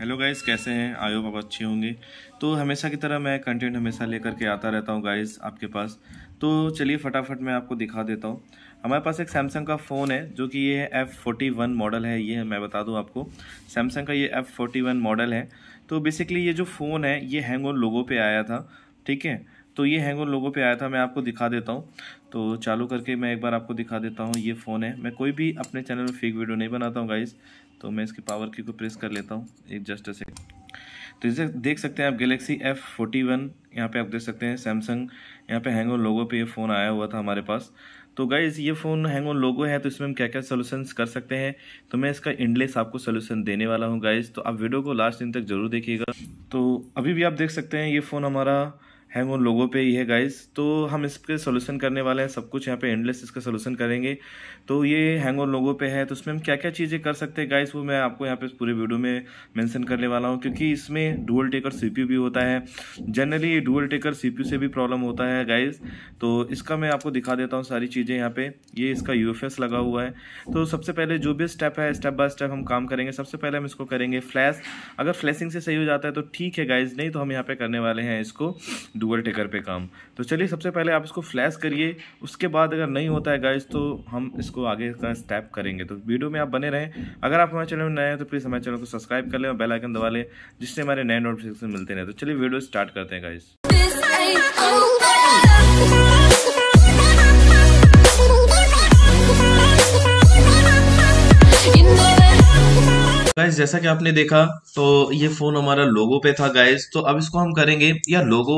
hello guys कैसे हैं आयो बहुत आप अच्छे होंगे तो हमेशा की तरह मैं कंटेंट हमेशा लेकर के आता रहता हूं गाइस आपके पास तो चलिए फटाफट मैं आपको दिखा देता हूं हमारे पास एक सैमसंग का फ़ोन है जो कि ये है एफ़ फोर्टी वन मॉडल है ये है, मैं बता दूं आपको सैमसंग का ये एफ़ फोर्टी वन मॉडल है तो बेसिकली ये जो फ़ोन है ये हैंग ऑन लोगों पर आया था ठीक है तो ये हैंग ऑन लोगों पर आया था मैं आपको दिखा देता हूँ तो चालू करके मैं एक बार आपको दिखा देता हूँ ये फ़ोन है मैं कोई भी अपने चैनल में फेक वीडियो नहीं बनाता हूँ गाइज़ तो मैं इसकी पावर की को प्रेस कर लेता हूँ एक जस्ट से तो इसे देख सकते हैं आप गैलेक्सी एफ फोर्टी वन यहाँ पर आप देख सकते हैं सैमसंग यहाँ पे हैंग ऑन लोगों पे ये फ़ोन आया हुआ था हमारे पास तो गाइज ये फ़ोन हैंग ऑन लोगो है तो इसमें हम क्या क्या सोल्यूशंस कर सकते हैं तो मैं इसका इंडलेस आपको सोल्यूशन देने वाला हूँ गाइज तो आप वीडियो को लास्ट दिन तक जरूर देखिएगा तो अभी भी आप देख सकते हैं ये फ़ोन हमारा हैंग उन लोगों पे ही है गाइस तो हम इसके सोल्यूशन करने वाले हैं सब कुछ यहाँ पे एंडलेस इसका सोल्यूशन करेंगे तो ये हैंग उन लोगों पे है तो इसमें हम क्या क्या चीज़ें कर सकते हैं गाइस वो मैं आपको यहाँ पे इस पूरे वीडियो में मेंशन करने वाला हूँ क्योंकि इसमें डुअल टेकर सी भी होता है जनरली ये डुअल टेकर सी से भी प्रॉब्लम होता है गाइज तो इसका मैं आपको दिखा देता हूँ सारी चीज़ें यहाँ पर ये इसका यू लगा हुआ है तो सबसे पहले जो भी स्टेप है स्टेप बाय स्टेप हम काम करेंगे सबसे पहले हम इसको करेंगे फ्लैश अगर फ्लैशिंग से सही हो जाता है तो ठीक है गाइज नहीं तो हम यहाँ पर करने वाले हैं इसको डुअल टेकर पे काम तो चलिए सबसे पहले आप इसको फ्लैश करिए उसके बाद अगर नहीं होता है गाइज तो हम इसको आगे का स्टेप करेंगे तो वीडियो में आप बने रहें अगर आप हमारे चैनल में नए हैं तो प्लीज़ हमारे चैनल को सब्सक्राइब कर लें और बेलाइकन दबा लें जिससे हमारे नए नोटिफिकेशन मिलते रहे तो चलिए वीडियो स्टार्ट करते हैं गाइज गाइज जैसा कि आपने देखा तो ये फ़ोन हमारा लोगो पे था गाइज तो अब इसको हम करेंगे या लोगो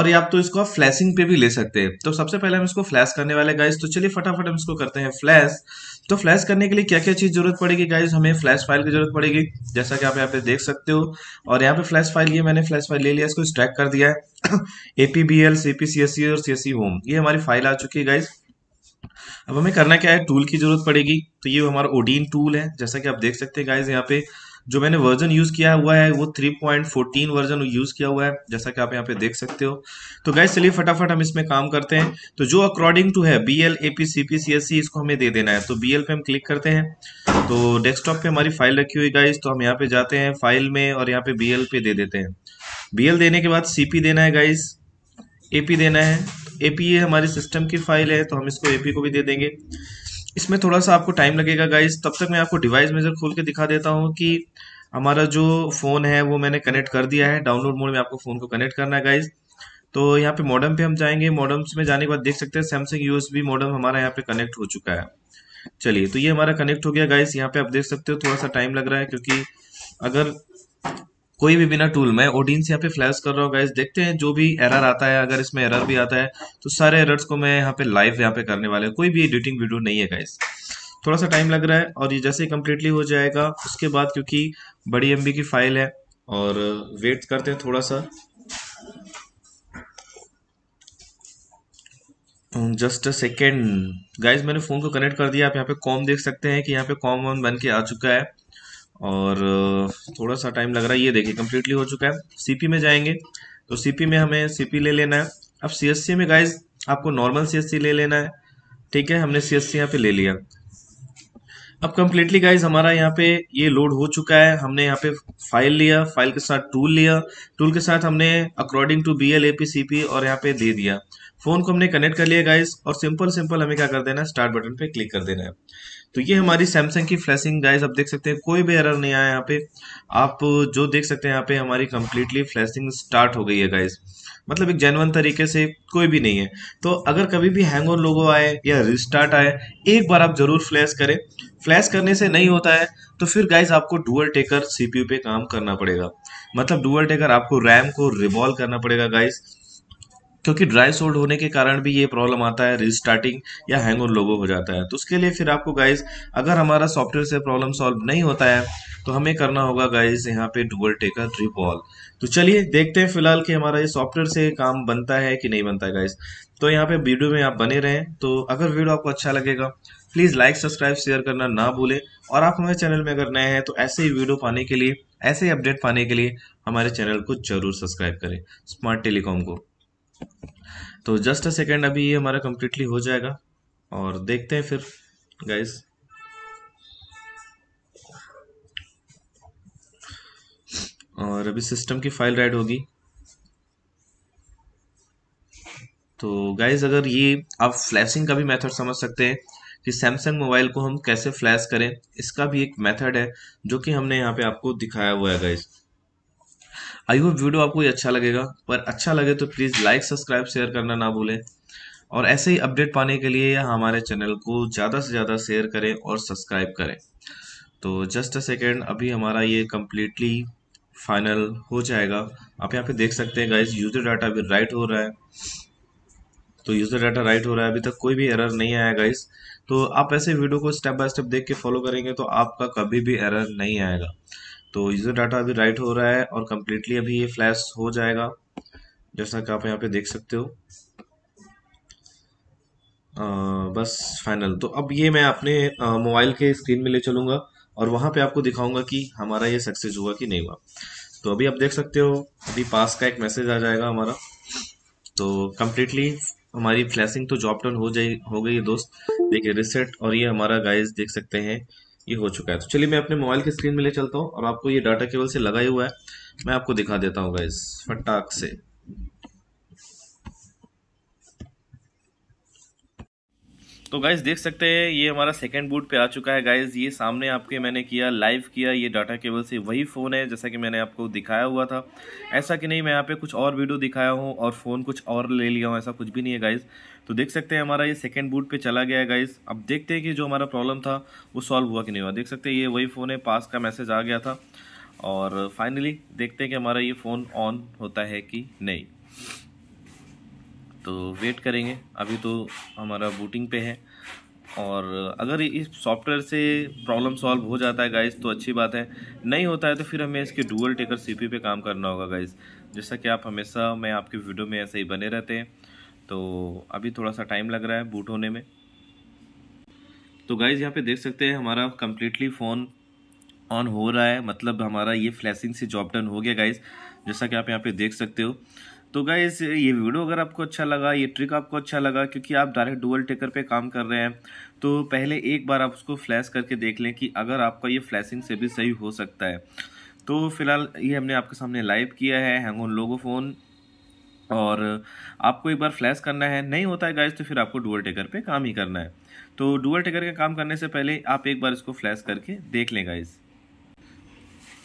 और या आप तो इसको आप फ्लैशिंग पे भी ले सकते हैं तो सबसे पहले हम इसको फ्लैश करने वाले गाइज तो चलिए फटाफट हम इसको करते हैं फ्लैश तो फ्लैश करने के लिए क्या क्या चीज़ जरूरत पड़ेगी गाइज हमें फ्लैश फाइल की जरूरत पड़ेगी जैसा कि आप यहाँ पे देख सकते हो और यहाँ पे फ्लैश फाइल ये मैंने फ्लैश फाइल ले लिया इसको स्ट्रैक कर दिया है A P B L C P C S C और सीएससी सी होम ये हमारी फाइल आ चुकी है गाइज़ अब हमें करना क्या है टूल की जरूरत पड़ेगी तो ये हमारा ओडीन टूल है जैसा कि आप देख सकते हैं गाइज यहाँ पे जो मैंने वर्जन यूज किया हुआ है वो 3.14 वर्जन यूज किया हुआ है जैसा कि आप यहाँ पे देख सकते हो तो गाइज चलिए फटाफट हम इसमें काम करते हैं तो जो अकॉर्डिंग टू है B L A P C P C S C इसको हमें दे देना है तो बी एल पे हम क्लिक करते हैं तो डेस्कटॉप पे हमारी फाइल रखी हुई गाइज तो हम यहाँ पे जाते हैं फाइल में और यहाँ पे बी एल पे दे देते हैं बी एल देने के बाद सी पी देना है गाइज ए पी देना है ए पी ए हमारे सिस्टम की फाइल है तो हम इसको ए पी को भी दे देंगे इसमें थोड़ा सा आपको टाइम लगेगा गाइज तब तक मैं आपको डिवाइस मेजर खोल के दिखा देता हूँ कि हमारा जो फ़ोन है वो मैंने कनेक्ट कर दिया है डाउनलोड मोड में आपको फ़ोन को कनेक्ट करना है गाइज तो यहाँ पे मॉडम पे हम जाएंगे मॉडम्स में जाने के बाद देख सकते हैं सैमसंग यूएसबी मॉडम हमारा यहाँ पे कनेक्ट हो चुका है चलिए तो ये हमारा कनेक्ट हो गया गाइस यहाँ पे आप देख सकते हो थोड़ा सा टाइम लग रहा है क्योंकि अगर कोई भी बिना टूल मैं ओडीन से यहाँ पे फ्लैश कर रहा हूँ गाइज देखते हैं जो भी एरर आता है अगर इसमें एरर भी आता है तो सारे एरर्स को मैं यहाँ पे लाइव यहाँ पे करने वाले कोई भी एडिटिंग वीडियो नहीं है गाइज थोड़ा सा टाइम लग रहा है और ये जैसे ही कम्प्लीटली हो जाएगा उसके बाद क्योंकि बड़ी एम की फाइल है और वेट करते हैं थोड़ा सा जस्ट अ सेकेंड गाइज मैंने फ़ोन को कनेक्ट कर दिया आप यहाँ पे कॉम देख सकते हैं कि यहाँ पे कॉम वन बन के आ चुका है और थोड़ा सा टाइम लग रहा है ये देखिए कम्प्लीटली हो चुका है सीपी में जाएंगे तो सीपी में हमें सीपी ले लेना है अब सीएससी में गाइज आपको नॉर्मल सीएससी ले लेना है ठीक है हमने सीएससी यहाँ पे ले लिया अब कम्प्लीटली गाइज हमारा यहाँ पे ये लोड हो चुका है हमने यहाँ पे फाइल लिया फाइल के साथ टूल लिया टूल के साथ हमने according to B L A P C P और यहाँ पे दे दिया फोन को हमने कनेक्ट कर लिया गाइस और सिंपल सिंपल हमें क्या कर देना है स्टार्ट बटन पे क्लिक कर देना है तो ये हमारी सैमसंग की फ्लैशिंग गाइस आप देख सकते हैं कोई भी एरर नहीं आया यहाँ पे आप जो देख सकते हैं यहाँ पे हमारी कम्प्लीटली फ्लैशिंग स्टार्ट हो गई है गाइस मतलब एक जेनवन तरीके से कोई भी नहीं है तो अगर कभी भी हैंग ओन लोगो आए या रिस्टार्ट आए एक बार आप जरूर फ्लैश करें फ्लैश करने से नहीं होता है तो फिर गाइज आपको डुअल टेकर सीपीयू पे काम करना पड़ेगा मतलब डुअल टेकर आपको रैम को रिवॉल्व करना पड़ेगा गाइज क्योंकि ड्राई सोल्ड होने के कारण भी ये प्रॉब्लम आता है रिस्टार्टिंग या हैंग ओन लोगो हो जाता है तो उसके लिए फिर आपको गाइज अगर हमारा सॉफ्टवेयर से प्रॉब्लम सॉल्व नहीं होता है तो हमें करना होगा गाइज यहाँ पे डुअल टेकर रिवॉल्व तो चलिए देखते हैं फिलहाल कि हमारा ये सॉफ्टवेयर से काम बनता है कि नहीं बनता है गाइज तो यहाँ पे वीडियो में आप बने रहें तो अगर वीडियो आपको अच्छा लगेगा प्लीज़ लाइक सब्सक्राइब शेयर करना ना भूलें और आप हमारे चैनल में अगर नए हैं तो ऐसे ही वीडियो पाने के लिए ऐसे ही अपडेट पाने के लिए हमारे चैनल को जरूर सब्सक्राइब करें स्मार्ट टेलीकॉम को तो जस्ट अ सेकेंड अभी ये हमारा कंप्लीटली हो जाएगा और देखते हैं फिर गाइस और अभी सिस्टम की फाइल राइड होगी तो गाइज अगर ये आप फ्लैशिंग का भी मेथड समझ सकते हैं कि सैमसंग मोबाइल को हम कैसे फ्लैश करें इसका भी एक मेथड है जो कि हमने यहाँ पे आपको दिखाया हुआ है गाइज आई होप वीडियो आपको अच्छा लगेगा पर अच्छा लगे तो प्लीज़ लाइक सब्सक्राइब शेयर करना ना भूलें और ऐसे ही अपडेट पाने के लिए हमारे चैनल को ज़्यादा से ज़्यादा शेयर करें और सब्सक्राइब करें तो जस्ट अ सेकेंड अभी हमारा ये कम्प्लीटली फाइनल हो जाएगा आप यहाँ पे देख सकते हैं गाइज यूज़र डाटा अभी राइट हो रहा है तो यूज़र डाटा राइट हो रहा है अभी तक कोई भी एरर नहीं आया गाइज तो आप ऐसे वीडियो को स्टेप बाय स्टेप देख के फॉलो करेंगे तो आपका कभी भी एरर नहीं आएगा तो यूज़र डाटा अभी राइट हो रहा है और कम्प्लीटली अभी ये फ्लैश हो जाएगा जैसा कि आप यहाँ पे देख सकते हो आ, बस फाइनल तो अब ये मैं अपने मोबाइल के स्क्रीन में ले चलूंगा और वहां पे आपको दिखाऊंगा कि हमारा ये सक्सेस हुआ कि नहीं हुआ तो अभी आप देख सकते हो अभी पास का एक मैसेज आ जाएगा हमारा तो कम्प्लीटली हमारी फ्लैशिंग तो जॉब डन हो जाए हो गई है दोस्त देखिए रिसेट और ये हमारा गाइस देख सकते हैं ये हो चुका है तो चलिए मैं अपने मोबाइल की स्क्रीन में ले चलता हूँ और आपको ये डाटा केबल से लगा ही हुआ है मैं आपको दिखा देता हूँ गाइज फटाक से तो गाइज देख सकते हैं ये हमारा सेकंड बूट पे आ चुका है गाइज ये सामने आपके मैंने किया लाइव किया ये डाटा केबल से वही फ़ोन है जैसा कि मैंने आपको दिखाया हुआ था ऐसा कि नहीं मैं यहाँ पे कुछ और वीडियो दिखाया हूँ और फ़ोन कुछ और ले लिया हूँ ऐसा कुछ भी नहीं है गाइज़ तो देख सकते हैं हमारा ये सेकेंड बूट पर चला गया है गाइज़ अब देखते हैं कि जो हमारा प्रॉब्लम था वो सॉल्व हुआ कि नहीं हुआ देख सकते हैं ये वही फ़ोन है पास का मैसेज आ गया था और फाइनली देखते हैं कि हमारा ये फ़ोन ऑन होता है कि नहीं तो वेट करेंगे अभी तो हमारा बूटिंग पे है और अगर इस सॉफ्टवेयर से प्रॉब्लम सॉल्व हो जाता है गाइस तो अच्छी बात है नहीं होता है तो फिर हमें इसके डुअल टेकर सीपी पे काम करना होगा गाइस जैसा कि आप हमेशा मैं आपके वीडियो में ऐसे ही बने रहते हैं तो अभी थोड़ा सा टाइम लग रहा है बूट होने में तो गाइज़ यहाँ पे देख सकते हैं हमारा कम्प्लीटली फ़ोन ऑन हो रहा है मतलब हमारा ये फ्लैशिंग से जॉब डन हो गया गाइज़ जैसा कि आप यहाँ पे देख सकते हो तो गाइज ये वीडियो अगर आपको अच्छा लगा ये ट्रिक आपको अच्छा लगा क्योंकि आप डायरेक्ट डुअल टेकर पे काम कर रहे हैं तो पहले एक बार आप उसको फ्लैश करके देख लें कि अगर आपका ये फ्लैशिंग से भी सही हो सकता है तो फिलहाल ये हमने आपके सामने लाइव किया है ऑन लोगो फ़ोन और आपको एक बार फ्लैश करना है नहीं होता है गाइज तो फिर आपको डुअल टेकर पे काम ही करना है तो डुअल टेकर के काम करने से पहले आप एक बार इसको फ्लैश करके देख लें गाइज़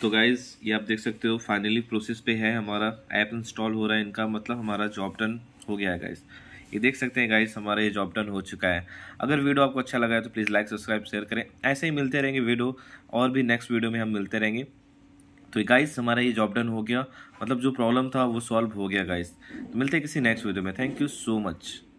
तो गाइज़ ये आप देख सकते हो फाइनली प्रोसेस पे है हमारा ऐप इंस्टॉल हो रहा है इनका मतलब हमारा जॉब डन हो गया है गाइज़ ये देख सकते हैं गाइज़ हमारा ये जॉब डन हो चुका है अगर वीडियो आपको अच्छा लगा है तो प्लीज़ लाइक सब्सक्राइब शेयर करें ऐसे ही मिलते रहेंगे वीडियो और भी नेक्स्ट वीडियो में हम मिलते रहेंगे तो गाइस हमारा ये जॉब डन हो गया मतलब जो प्रॉब्लम था वो सॉल्व हो गया गाइज तो मिलते हैं किसी नेक्स्ट वीडियो में थैंक यू सो मच